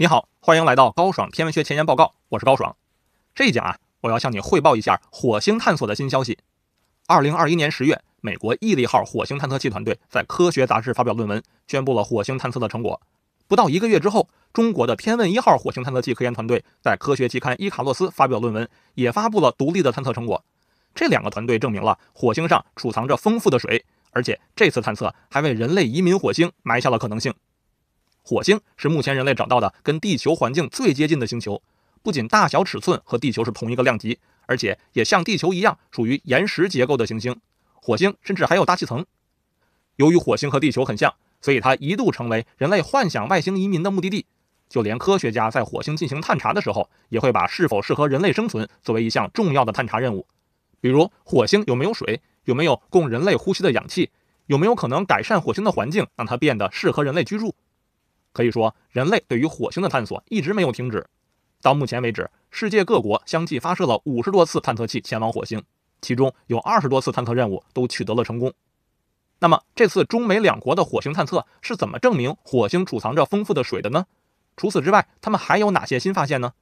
你好，欢迎来到高爽天文学前沿报告，我是高爽。这一讲啊，我要向你汇报一下火星探索的新消息。二零二一年十月，美国毅力号火星探测器团队在《科学》杂志发表论文，宣布了火星探测的成果。不到一个月之后，中国的天问一号火星探测器科研团队在《科学》期刊《伊卡洛斯》发表论文，也发布了独立的探测成果。这两个团队证明了火星上储藏着丰富的水，而且这次探测还为人类移民火星埋下了可能性。火星是目前人类找到的跟地球环境最接近的星球，不仅大小尺寸和地球是同一个量级，而且也像地球一样属于岩石结构的行星。火星甚至还有大气层。由于火星和地球很像，所以它一度成为人类幻想外星移民的目的地。就连科学家在火星进行探查的时候，也会把是否适合人类生存作为一项重要的探查任务，比如火星有没有水，有没有供人类呼吸的氧气，有没有可能改善火星的环境，让它变得适合人类居住。可以说，人类对于火星的探索一直没有停止。到目前为止，世界各国相继发射了五十多次探测器前往火星，其中有二十多次探测任务都取得了成功。那么，这次中美两国的火星探测是怎么证明火星储藏着丰富的水的呢？除此之外，他们还有哪些新发现呢？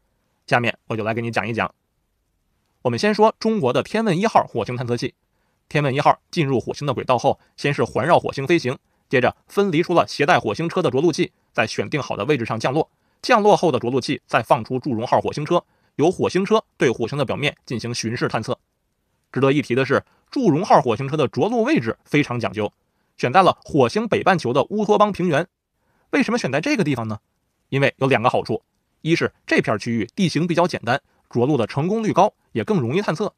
下面我就来给你讲一讲。我们先说中国的天问一号火星探测器。天问一号进入火星的轨道后，先是环绕火星飞行，接着分离出了携带火星车的着陆器。在选定好的位置上降落，降落后的着陆器再放出祝融号火星车，由火星车对火星的表面进行巡视探测。值得一提的是，祝融号火星车的着陆位置非常讲究，选在了火星北半球的乌托邦平原。为什么选在这个地方呢？因为有两个好处：一是这片区域地形比较简单，着陆的成功率高，也更容易探测；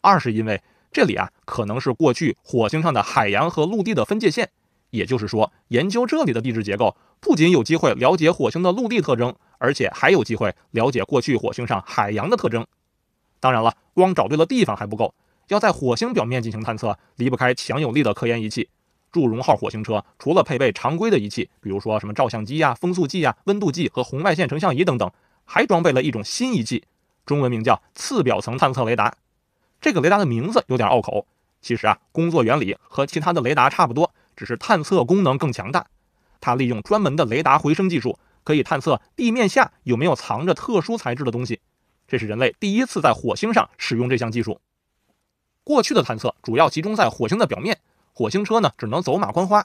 二是因为这里啊可能是过去火星上的海洋和陆地的分界线，也就是说，研究这里的地质结构。不仅有机会了解火星的陆地特征，而且还有机会了解过去火星上海洋的特征。当然了，光找对了地方还不够，要在火星表面进行探测，离不开强有力的科研仪器。祝融号火星车除了配备常规的仪器，比如说什么照相机呀、风速计啊、温度计和红外线成像仪等等，还装备了一种新仪器，中文名叫次表层探测雷达。这个雷达的名字有点拗口，其实啊，工作原理和其他的雷达差不多，只是探测功能更强大。它利用专门的雷达回声技术，可以探测地面下有没有藏着特殊材质的东西。这是人类第一次在火星上使用这项技术。过去的探测主要集中在火星的表面，火星车呢只能走马观花。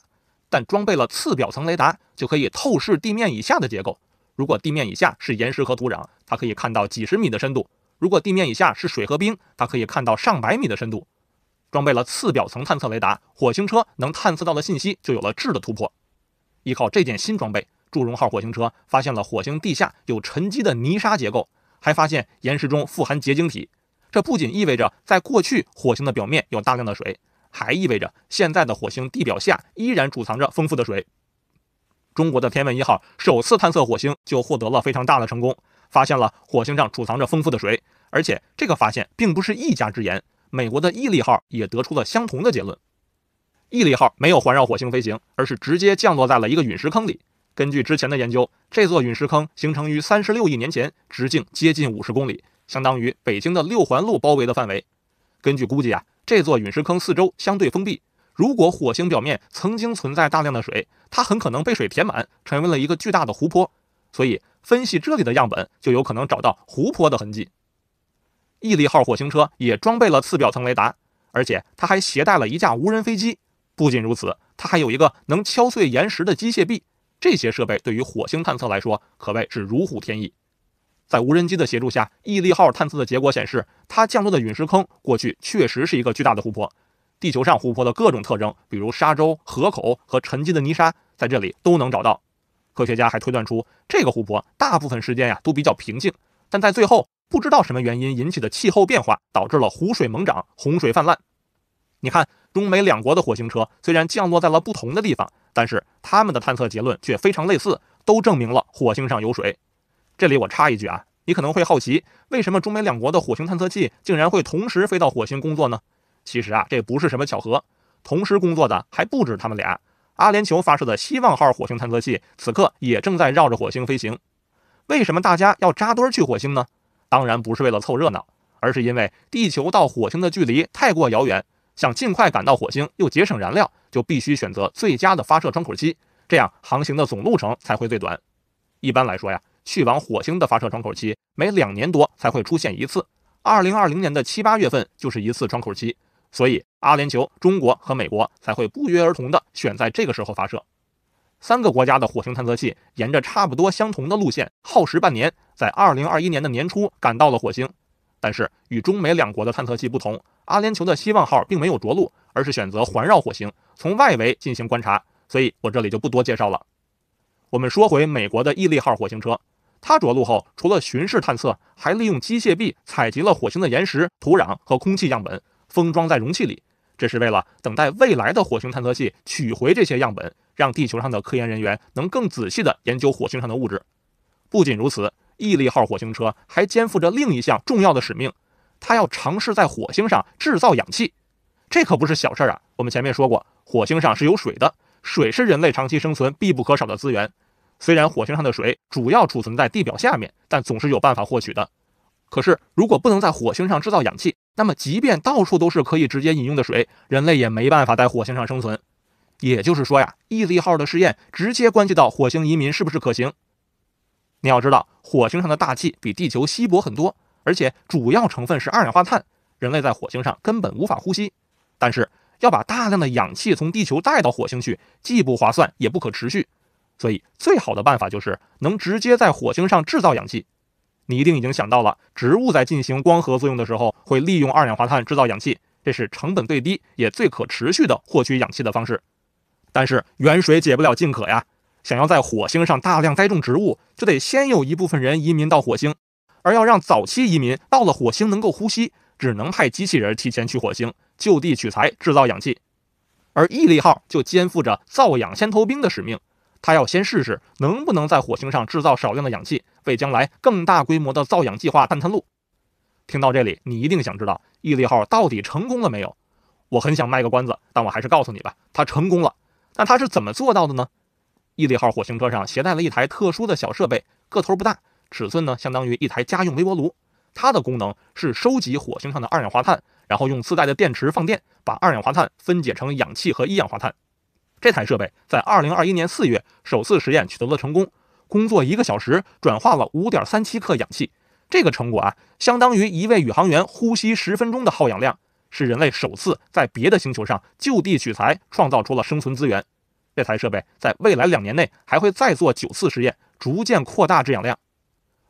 但装备了次表层雷达，就可以透视地面以下的结构。如果地面以下是岩石和土壤，它可以看到几十米的深度；如果地面以下是水和冰，它可以看到上百米的深度。装备了次表层探测雷达，火星车能探测到的信息就有了质的突破。依靠这件新装备，祝融号火星车发现了火星地下有沉积的泥沙结构，还发现岩石中富含结晶体。这不仅意味着在过去火星的表面有大量的水，还意味着现在的火星地表下依然储藏着丰富的水。中国的天问一号首次探测火星就获得了非常大的成功，发现了火星上储藏着丰富的水，而且这个发现并不是一家之言，美国的毅力号也得出了相同的结论。毅力号没有环绕火星飞行，而是直接降落在了一个陨石坑里。根据之前的研究，这座陨石坑形成于三十六亿年前，直径接近五十公里，相当于北京的六环路包围的范围。根据估计啊，这座陨石坑四周相对封闭，如果火星表面曾经存在大量的水，它很可能被水填满，成为了一个巨大的湖泊。所以，分析这里的样本就有可能找到湖泊的痕迹。毅力号火星车也装备了次表层雷达，而且它还携带了一架无人飞机。不仅如此，它还有一个能敲碎岩石的机械臂。这些设备对于火星探测来说可谓是如虎添翼。在无人机的协助下，毅力号探测的结果显示，它降落的陨石坑过去确实是一个巨大的湖泊。地球上湖泊的各种特征，比如沙洲、河口和沉积的泥沙，在这里都能找到。科学家还推断出，这个湖泊大部分时间呀都比较平静，但在最后，不知道什么原因引起的气候变化，导致了湖水猛涨，洪水泛滥。你看，中美两国的火星车虽然降落在了不同的地方，但是他们的探测结论却非常类似，都证明了火星上有水。这里我插一句啊，你可能会好奇，为什么中美两国的火星探测器竟然会同时飞到火星工作呢？其实啊，这不是什么巧合，同时工作的还不止他们俩。阿联酋发射的“希望号”火星探测器此刻也正在绕着火星飞行。为什么大家要扎堆去火星呢？当然不是为了凑热闹，而是因为地球到火星的距离太过遥远。想尽快赶到火星，又节省燃料，就必须选择最佳的发射窗口期，这样航行的总路程才会最短。一般来说呀，去往火星的发射窗口期每两年多才会出现一次。二零二零年的七八月份就是一次窗口期，所以阿联酋、中国和美国才会不约而同的选在这个时候发射。三个国家的火星探测器沿着差不多相同的路线，耗时半年，在二零二一年的年初赶到了火星。但是与中美两国的探测器不同，阿联酋的希望号并没有着陆，而是选择环绕火星，从外围进行观察，所以我这里就不多介绍了。我们说回美国的毅力号火星车，它着陆后，除了巡视探测，还利用机械臂采集了火星的岩石、土壤和空气样本，封装在容器里，这是为了等待未来的火星探测器取回这些样本，让地球上的科研人员能更仔细地研究火星上的物质。不仅如此。毅力号火星车还肩负着另一项重要的使命，它要尝试在火星上制造氧气。这可不是小事儿啊！我们前面说过，火星上是有水的，水是人类长期生存必不可少的资源。虽然火星上的水主要储存在地表下面，但总是有办法获取的。可是，如果不能在火星上制造氧气，那么即便到处都是可以直接饮用的水，人类也没办法在火星上生存。也就是说呀，毅力号的试验直接关系到火星移民是不是可行。你要知道，火星上的大气比地球稀薄很多，而且主要成分是二氧化碳，人类在火星上根本无法呼吸。但是要把大量的氧气从地球带到火星去，既不划算也不可持续。所以最好的办法就是能直接在火星上制造氧气。你一定已经想到了，植物在进行光合作用的时候会利用二氧化碳制造氧气，这是成本最低也最可持续的获取氧气的方式。但是远水解不了近渴呀。想要在火星上大量栽种植物，就得先有一部分人移民到火星，而要让早期移民到了火星能够呼吸，只能派机器人提前去火星就地取材制造氧气，而毅力号就肩负着造氧先头兵的使命，他要先试试能不能在火星上制造少量的氧气，为将来更大规模的造氧计划探探路。听到这里，你一定想知道毅力号到底成功了没有？我很想卖个关子，但我还是告诉你吧，它成功了。那它是怎么做到的呢？毅力号火星车上携带了一台特殊的小设备，个头不大，尺寸呢相当于一台家用微波炉。它的功能是收集火星上的二氧化碳，然后用自带的电池放电，把二氧化碳分解成氧气和一氧化碳。这台设备在2021年4月首次实验取得了成功，工作一个小时转化了5.37克氧气。这个成果啊，相当于一位宇航员呼吸十分钟的耗氧量，是人类首次在别的星球上就地取材，创造出了生存资源。这台设备在未来两年内还会再做九次实验，逐渐扩大制氧量。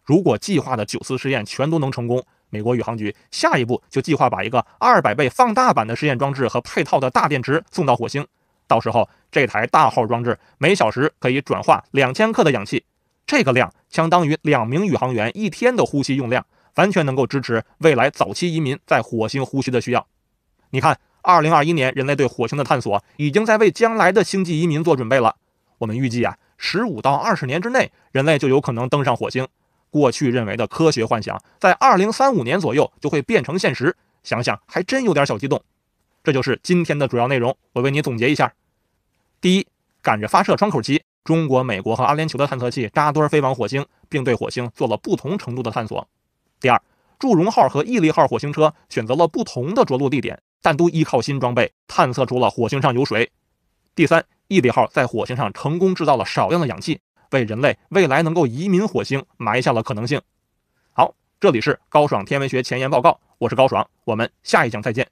如果计划的九次实验全都能成功，美国宇航局下一步就计划把一个二百倍放大版的实验装置和配套的大电池送到火星。到时候，这台大号装置每小时可以转化两千克的氧气，这个量相当于两名宇航员一天的呼吸用量，完全能够支持未来早期移民在火星呼吸的需要。你看。二零二一年，人类对火星的探索已经在为将来的星际移民做准备了。我们预计啊，十五到二十年之内，人类就有可能登上火星。过去认为的科学幻想，在二零三五年左右就会变成现实。想想还真有点小激动。这就是今天的主要内容，我为你总结一下：第一，赶着发射窗口期，中国、美国和阿联酋的探测器扎堆飞往火星，并对火星做了不同程度的探索；第二，祝融号和毅力号火星车选择了不同的着陆地点。但都依靠新装备探测出了火星上有水。第三，毅力号在火星上成功制造了少量的氧气，为人类未来能够移民火星埋下了可能性。好，这里是高爽天文学前沿报告，我是高爽，我们下一讲再见。